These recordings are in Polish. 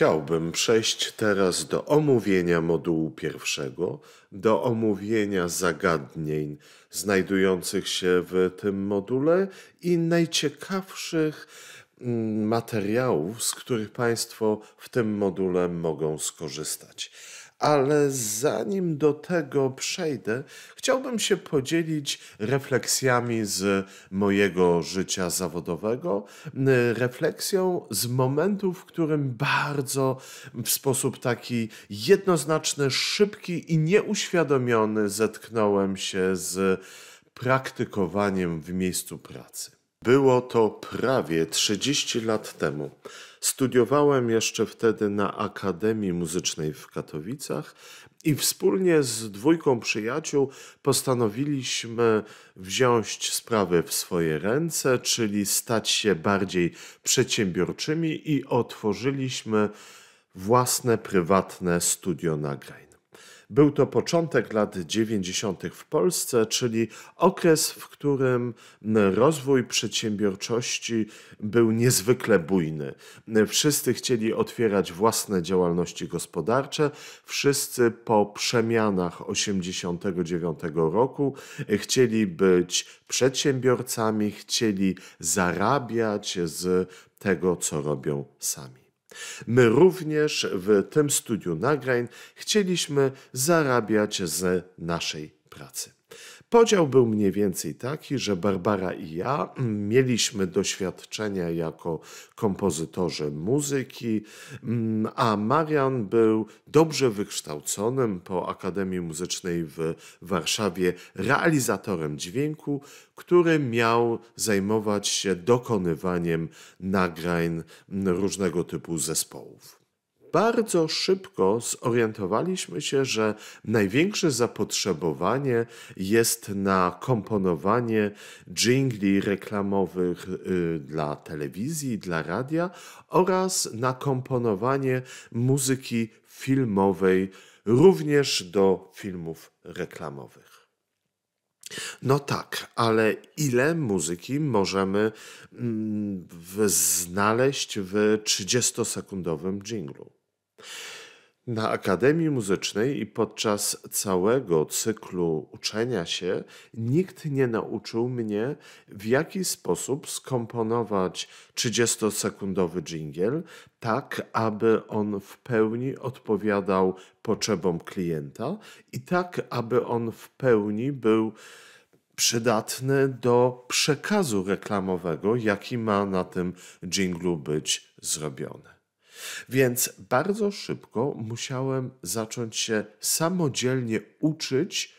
Chciałbym przejść teraz do omówienia modułu pierwszego, do omówienia zagadnień znajdujących się w tym module i najciekawszych mm, materiałów, z których Państwo w tym module mogą skorzystać ale zanim do tego przejdę, chciałbym się podzielić refleksjami z mojego życia zawodowego, refleksją z momentu, w którym bardzo w sposób taki jednoznaczny, szybki i nieuświadomiony zetknąłem się z praktykowaniem w miejscu pracy. Było to prawie 30 lat temu. Studiowałem jeszcze wtedy na Akademii Muzycznej w Katowicach i wspólnie z dwójką przyjaciół postanowiliśmy wziąć sprawy w swoje ręce, czyli stać się bardziej przedsiębiorczymi i otworzyliśmy własne prywatne studio nagrań. Był to początek lat 90. w Polsce, czyli okres, w którym rozwój przedsiębiorczości był niezwykle bujny. Wszyscy chcieli otwierać własne działalności gospodarcze, wszyscy po przemianach 89 roku chcieli być przedsiębiorcami, chcieli zarabiać z tego, co robią sami. My również w tym studiu nagrań chcieliśmy zarabiać z naszej pracy. Podział był mniej więcej taki, że Barbara i ja mm, mieliśmy doświadczenia jako kompozytorzy muzyki, mm, a Marian był dobrze wykształconym po Akademii Muzycznej w Warszawie realizatorem dźwięku, który miał zajmować się dokonywaniem nagrań różnego typu zespołów bardzo szybko zorientowaliśmy się, że największe zapotrzebowanie jest na komponowanie dżingli reklamowych y, dla telewizji, dla radia oraz na komponowanie muzyki filmowej również do filmów reklamowych. No tak, ale ile muzyki możemy mm, w, znaleźć w 30-sekundowym dżinglu? Na Akademii Muzycznej i podczas całego cyklu uczenia się nikt nie nauczył mnie, w jaki sposób skomponować 30-sekundowy dżingiel, tak aby on w pełni odpowiadał potrzebom klienta i tak aby on w pełni był przydatny do przekazu reklamowego, jaki ma na tym dżinglu być zrobiony. Więc bardzo szybko musiałem zacząć się samodzielnie uczyć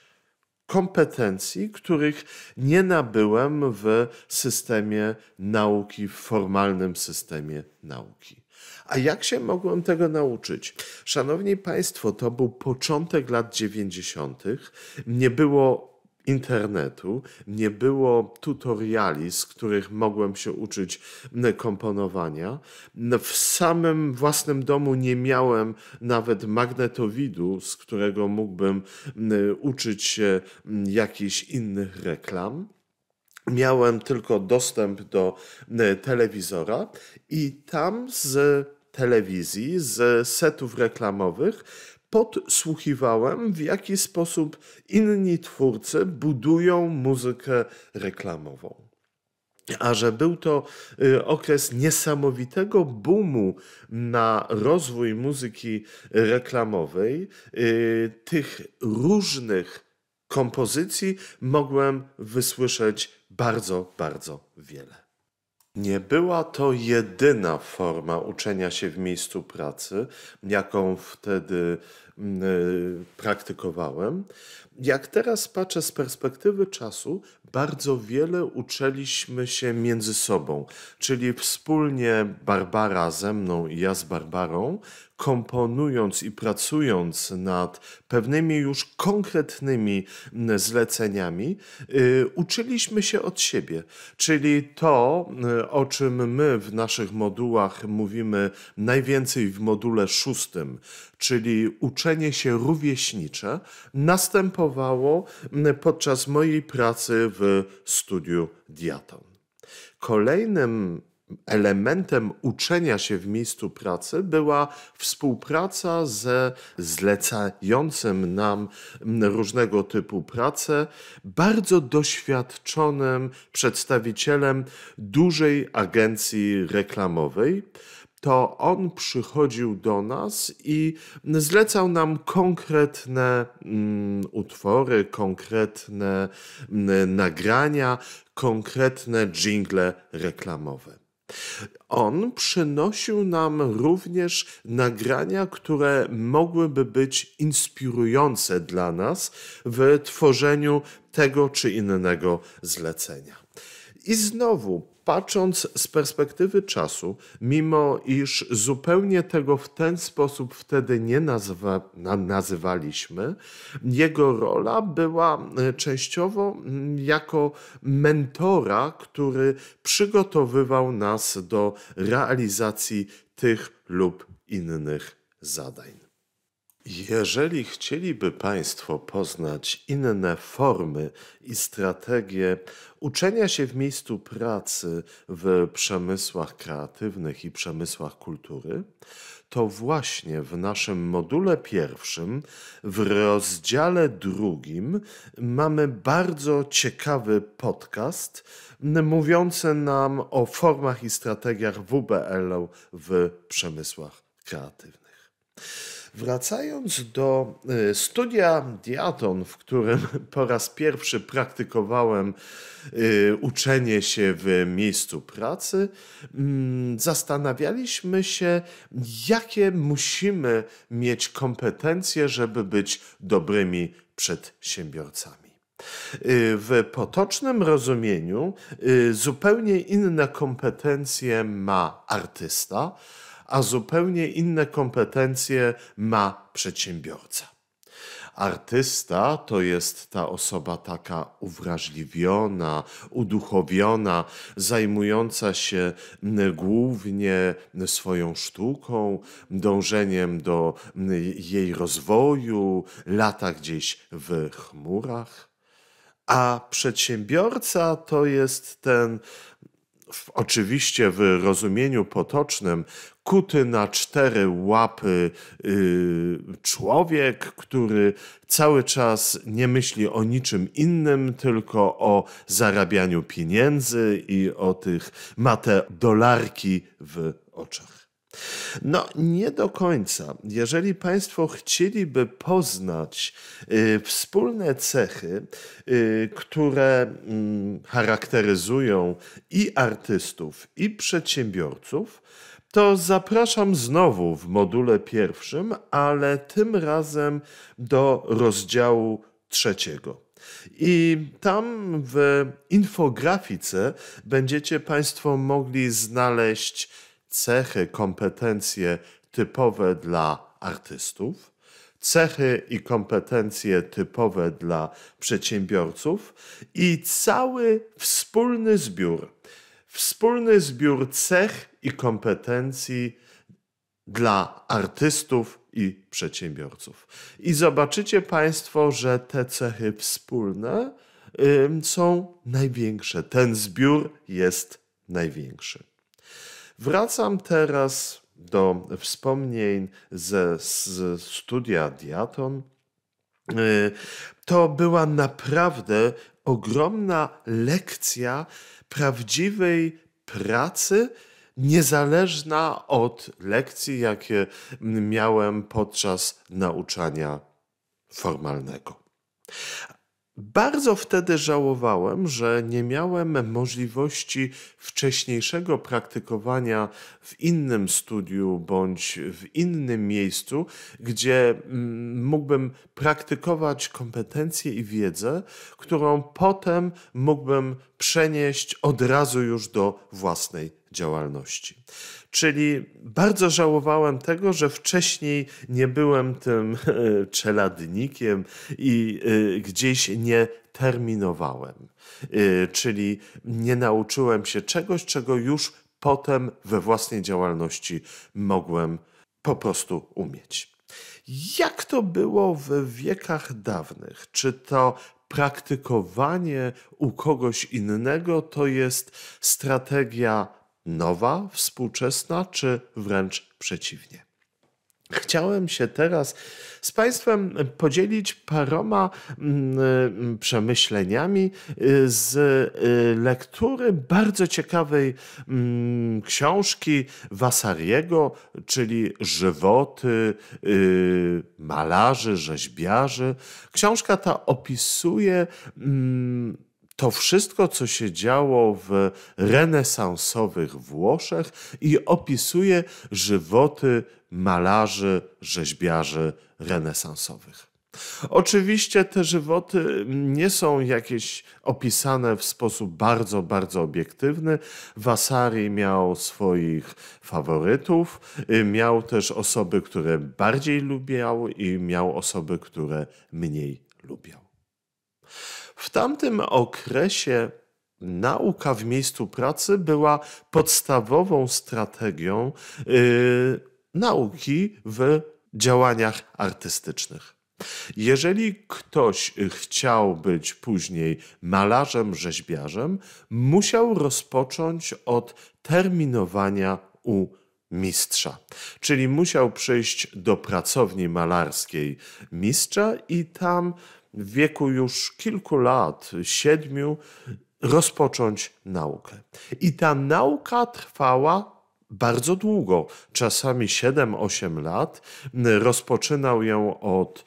kompetencji, których nie nabyłem w systemie nauki, w formalnym systemie nauki. A jak się mogłem tego nauczyć? Szanowni Państwo, to był początek lat 90. Nie było internetu, nie było tutoriali, z których mogłem się uczyć komponowania. No, w samym własnym domu nie miałem nawet magnetowidu, z którego mógłbym uczyć się jakichś innych reklam. Miałem tylko dostęp do telewizora i tam z telewizji, z setów reklamowych podsłuchiwałem, w jaki sposób inni twórcy budują muzykę reklamową. A że był to y, okres niesamowitego boomu na rozwój muzyki reklamowej, y, tych różnych kompozycji mogłem wysłyszeć bardzo, bardzo wiele. Nie była to jedyna forma uczenia się w miejscu pracy, jaką wtedy mm, e, praktykowałem. Jak teraz patrzę z perspektywy czasu, bardzo wiele uczyliśmy się między sobą, czyli wspólnie Barbara ze mną i ja z Barbarą komponując i pracując nad pewnymi już konkretnymi zleceniami, y, uczyliśmy się od siebie. Czyli to, y, o czym my w naszych modułach mówimy najwięcej w module szóstym, czyli uczenie się rówieśnicze, następowało podczas mojej pracy w studiu Diaton. Kolejnym elementem uczenia się w miejscu pracy była współpraca ze zlecającym nam różnego typu pracę, bardzo doświadczonym przedstawicielem dużej agencji reklamowej to on przychodził do nas i zlecał nam konkretne mm, utwory, konkretne mm, nagrania, konkretne dżingle reklamowe. On przynosił nam również nagrania, które mogłyby być inspirujące dla nas w tworzeniu tego czy innego zlecenia. I znowu patrząc z perspektywy czasu, mimo iż zupełnie tego w ten sposób wtedy nie nazwa, na, nazywaliśmy, jego rola była e, częściowo mm, jako mentora, który przygotowywał nas do realizacji tych lub innych zadań. Jeżeli chcieliby Państwo poznać inne formy i strategie uczenia się w miejscu pracy w przemysłach kreatywnych i przemysłach kultury, to właśnie w naszym module pierwszym, w rozdziale drugim, mamy bardzo ciekawy podcast mówiący nam o formach i strategiach WBL w przemysłach kreatywnych. Wracając do y, studia Diaton, w którym po raz pierwszy praktykowałem y, uczenie się w miejscu pracy, mm, zastanawialiśmy się, jakie musimy mieć kompetencje, żeby być dobrymi przedsiębiorcami. Y, w potocznym rozumieniu zupełnie inne kompetencje ma artysta, a zupełnie inne kompetencje ma przedsiębiorca. Artysta to jest ta osoba taka uwrażliwiona, uduchowiona, zajmująca się głównie swoją sztuką, dążeniem do jej rozwoju, lata gdzieś w chmurach. A przedsiębiorca to jest ten, oczywiście w rozumieniu potocznym, kuty na cztery łapy yy, człowiek, który cały czas nie myśli o niczym innym, tylko o zarabianiu pieniędzy i o tych, ma te dolarki w oczach. No, nie do końca. Jeżeli Państwo chcieliby poznać y, wspólne cechy, y, które y, charakteryzują i artystów, i przedsiębiorców, to zapraszam znowu w module pierwszym, ale tym razem do rozdziału trzeciego. I tam w infografice będziecie Państwo mogli znaleźć cechy, kompetencje typowe dla artystów, cechy i kompetencje typowe dla przedsiębiorców i cały wspólny zbiór wspólny zbiór cech i kompetencji dla artystów i przedsiębiorców. I zobaczycie Państwo, że te cechy wspólne są największe. Ten zbiór jest największy. Wracam teraz do wspomnień ze, ze studia Diaton. Y, to była naprawdę ogromna lekcja prawdziwej pracy, niezależna od lekcji, jakie miałem podczas nauczania formalnego. Bardzo wtedy żałowałem, że nie miałem możliwości wcześniejszego praktykowania w innym studiu bądź w innym miejscu, gdzie mm, mógłbym praktykować kompetencje i wiedzę, którą potem mógłbym przenieść od razu już do własnej działalności. Czyli bardzo żałowałem tego, że wcześniej nie byłem tym e, czeladnikiem i e, gdzieś nie terminowałem. E, czyli nie nauczyłem się czegoś, czego już potem we własnej działalności mogłem po prostu umieć. Jak to było w wiekach dawnych? Czy to praktykowanie u kogoś innego to jest strategia nowa, współczesna, czy wręcz przeciwnie. Chciałem się teraz z Państwem podzielić paroma mm, przemyśleniami y, z y, lektury bardzo ciekawej mm, książki Wasariego, czyli Żywoty y, malarzy, rzeźbiarzy. Książka ta opisuje mm, to wszystko, co się działo w renesansowych Włoszech i opisuje żywoty malarzy, rzeźbiarzy renesansowych. Oczywiście te żywoty nie są jakieś opisane w sposób bardzo, bardzo obiektywny. Vasari miał swoich faworytów, y, miał też osoby, które bardziej lubiał i miał osoby, które mniej lubiał. W tamtym okresie nauka w miejscu pracy była podstawową strategią yy, nauki w działaniach artystycznych. Jeżeli ktoś chciał być później malarzem, rzeźbiarzem, musiał rozpocząć od terminowania u mistrza. Czyli musiał przyjść do pracowni malarskiej mistrza i tam w wieku już kilku lat, siedmiu, rozpocząć naukę. I ta nauka trwała bardzo długo, czasami 7-8 lat. Rozpoczynał ją od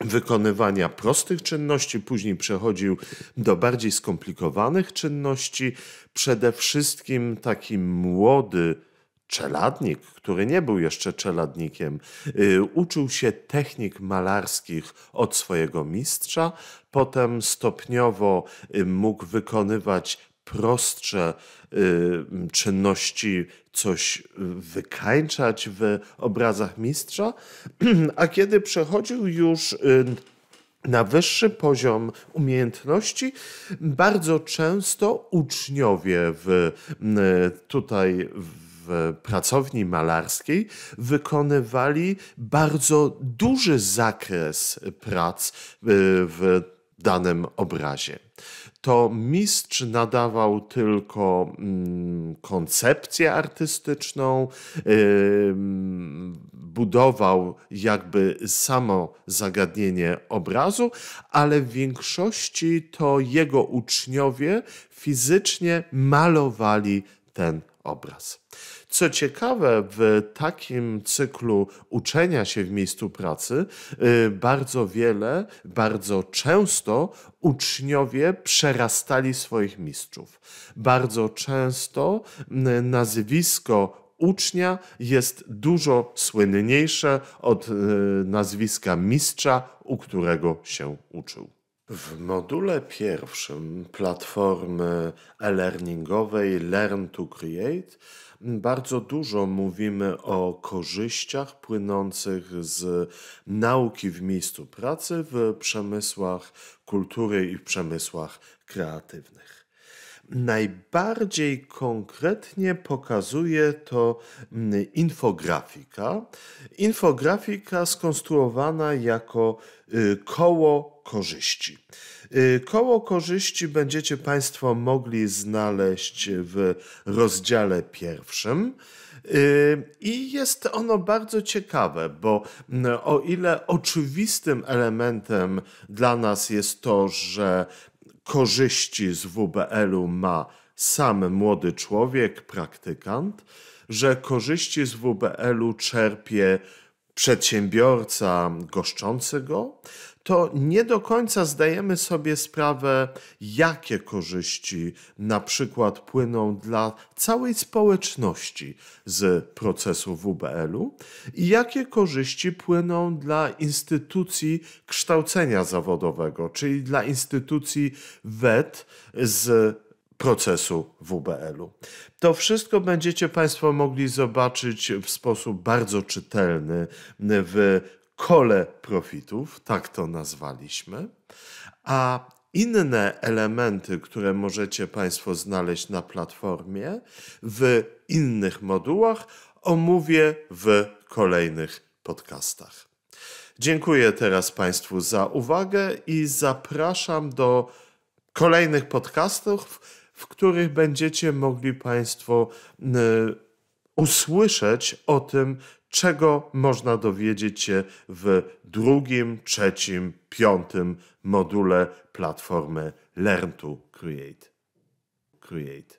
wykonywania prostych czynności, później przechodził do bardziej skomplikowanych czynności. Przede wszystkim taki młody czeladnik, który nie był jeszcze czeladnikiem, y, uczył się technik malarskich od swojego mistrza, potem stopniowo y, mógł wykonywać prostsze y, czynności coś wykańczać w obrazach mistrza, a kiedy przechodził już na wyższy poziom umiejętności, bardzo często uczniowie w, tutaj w w pracowni malarskiej wykonywali bardzo duży zakres prac y, w danym obrazie to mistrz nadawał tylko mm, koncepcję artystyczną, y, mm, budował jakby samo zagadnienie obrazu, ale w większości to jego uczniowie fizycznie malowali ten obraz. Co ciekawe, w takim cyklu uczenia się w miejscu pracy y, bardzo wiele, bardzo często uczniowie przerastali swoich mistrzów. Bardzo często nazwisko ucznia jest dużo słynniejsze od y, nazwiska mistrza, u którego się uczył. W module pierwszym platformy e-learningowej Learn to Create bardzo dużo mówimy o korzyściach płynących z nauki w miejscu pracy w przemysłach kultury i w przemysłach kreatywnych. Najbardziej konkretnie pokazuje to mm, infografika. Infografika skonstruowana jako y, koło korzyści. Y, koło korzyści będziecie Państwo mogli znaleźć w rozdziale pierwszym. Y, I jest ono bardzo ciekawe, bo mm, o ile oczywistym elementem dla nas jest to, że korzyści z WBL-u ma sam młody człowiek, praktykant, że korzyści z WBL-u czerpie przedsiębiorca goszczący go, to nie do końca zdajemy sobie sprawę, jakie korzyści na przykład płyną dla całej społeczności z procesu WBL-u i jakie korzyści płyną dla instytucji kształcenia zawodowego, czyli dla instytucji WET z procesu WBL-u. To wszystko będziecie Państwo mogli zobaczyć w sposób bardzo czytelny w kole profitów, tak to nazwaliśmy, a inne elementy, które możecie Państwo znaleźć na platformie w innych modułach, omówię w kolejnych podcastach. Dziękuję teraz Państwu za uwagę i zapraszam do kolejnych podcastów, w których będziecie mogli Państwo usłyszeć o tym, czego można dowiedzieć się w drugim, trzecim, piątym module platformy Learn to Create. Create.